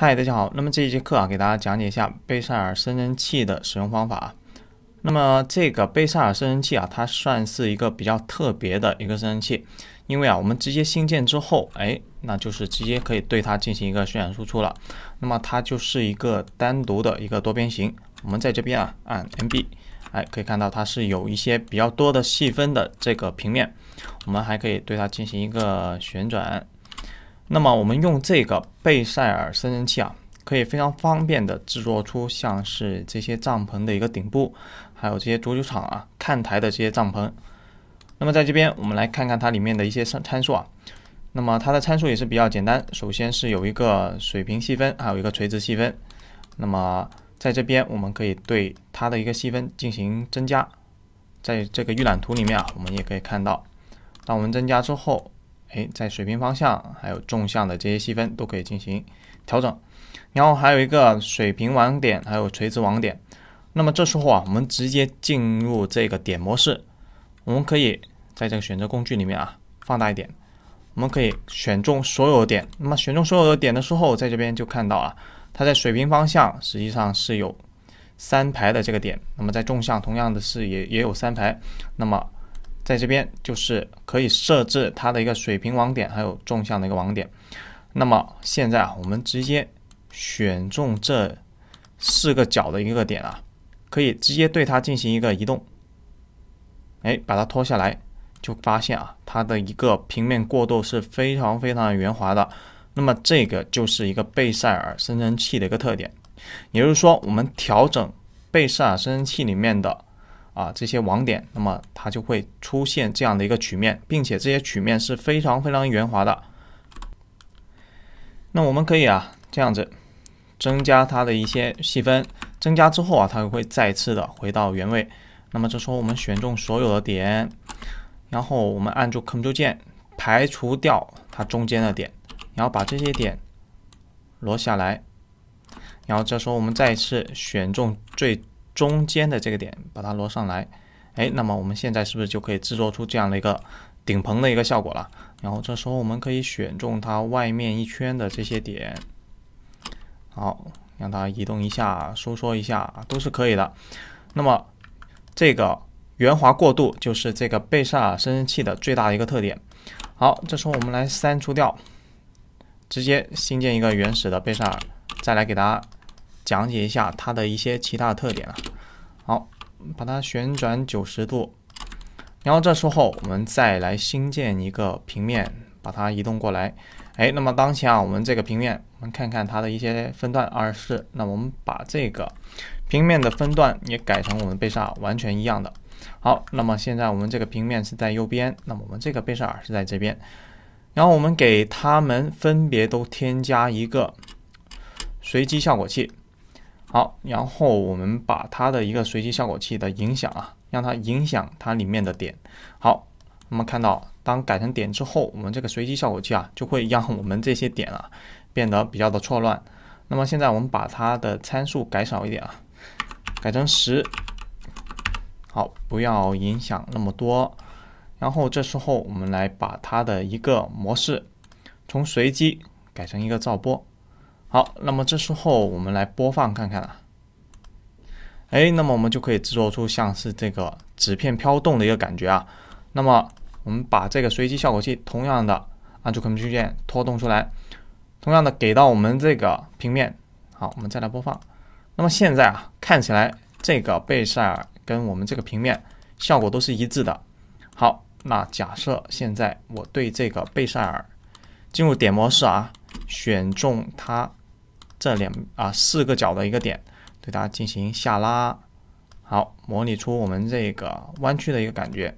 嗨，大家好。那么这一节课啊，给大家讲解一下贝塞尔生成器的使用方法啊。那么这个贝塞尔生成器啊，它算是一个比较特别的一个生成器，因为啊，我们直接新建之后，哎，那就是直接可以对它进行一个渲染输出了。那么它就是一个单独的一个多边形。我们在这边啊，按 MB，哎，可以看到它是有一些比较多的细分的这个平面。我们还可以对它进行一个旋转。那么我们用这个贝塞尔生成器啊，可以非常方便的制作出像是这些帐篷的一个顶部，还有这些足球场啊、看台的这些帐篷。那么在这边我们来看看它里面的一些参参数啊。那么它的参数也是比较简单，首先是有一个水平细分，还有一个垂直细分。那么在这边我们可以对它的一个细分进行增加。在这个预览图里面啊，我们也可以看到，当我们增加之后。哎，在水平方向还有纵向的这些细分都可以进行调整，然后还有一个水平网点，还有垂直网点。那么这时候啊，我们直接进入这个点模式，我们可以在这个选择工具里面啊放大一点，我们可以选中所有的点。那么选中所有的点的时候，在这边就看到啊，它在水平方向实际上是有三排的这个点，那么在纵向同样的是也也有三排，那么。在这边就是可以设置它的一个水平网点，还有纵向的一个网点。那么现在啊，我们直接选中这四个角的一个点啊，可以直接对它进行一个移动。哎，把它拖下来，就发现啊，它的一个平面过渡是非常非常的圆滑的。那么这个就是一个贝塞尔生成器的一个特点。也就是说，我们调整贝塞尔生成器里面的。啊，这些网点，那么它就会出现这样的一个曲面，并且这些曲面是非常非常圆滑的。那我们可以啊这样子增加它的一些细分，增加之后啊它会再次的回到原位。那么这时候我们选中所有的点，然后我们按住 Ctrl 键排除掉它中间的点，然后把这些点挪下来，然后这时候我们再次选中最。中间的这个点，把它挪上来，哎，那么我们现在是不是就可以制作出这样的一个顶棚的一个效果了？然后这时候我们可以选中它外面一圈的这些点，好，让它移动一下、收缩一下，都是可以的。那么这个圆滑过渡就是这个贝塞尔生成器的最大一个特点。好，这时候我们来删除掉，直接新建一个原始的贝塞尔，再来给大家。讲解一下它的一些其他特点了。好，把它旋转九十度，然后这时候我们再来新建一个平面，把它移动过来。哎，那么当前啊，我们这个平面，我们看看它的一些分段二四。那我们把这个平面的分段也改成我们贝塞尔完全一样的。好，那么现在我们这个平面是在右边，那么我们这个贝塞尔是在这边。然后我们给它们分别都添加一个随机效果器。好，然后我们把它的一个随机效果器的影响啊，让它影响它里面的点。好，我们看到当改成点之后，我们这个随机效果器啊，就会让我们这些点啊变得比较的错乱。那么现在我们把它的参数改少一点啊，改成十。好，不要影响那么多。然后这时候我们来把它的一个模式从随机改成一个噪波。好，那么这时候我们来播放看看啊。哎，那么我们就可以制作出像是这个纸片飘动的一个感觉啊。那么我们把这个随机效果器同样的按住 c Ctrl 键拖动出来，同样的给到我们这个平面。好，我们再来播放。那么现在啊，看起来这个贝塞尔跟我们这个平面效果都是一致的。好，那假设现在我对这个贝塞尔进入点模式啊，选中它。这两啊四个角的一个点，对它进行下拉，好，模拟出我们这个弯曲的一个感觉。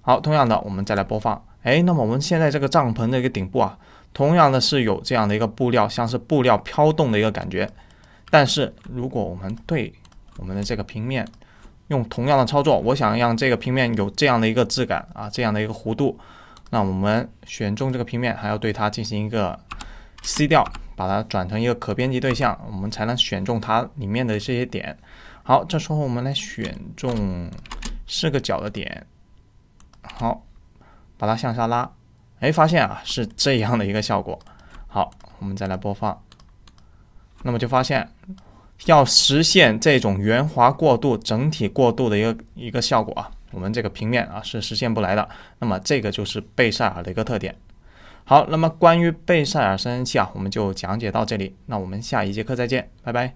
好，同样的，我们再来播放。哎，那么我们现在这个帐篷的一个顶部啊，同样的是有这样的一个布料，像是布料飘动的一个感觉。但是如果我们对我们的这个平面用同样的操作，我想让这个平面有这样的一个质感啊，这样的一个弧度，那我们选中这个平面，还要对它进行一个 C 调，把它转成一个可编辑对象，我们才能选中它里面的这些点。好，这时候我们来选中四个角的点。好，把它向下拉，哎，发现啊是这样的一个效果。好，我们再来播放。那么就发现，要实现这种圆滑过渡、整体过渡的一个一个效果啊，我们这个平面啊是实现不来的。那么这个就是贝塞尔的一个特点。好，那么关于贝塞尔声成器啊，我们就讲解到这里。那我们下一节课再见，拜拜。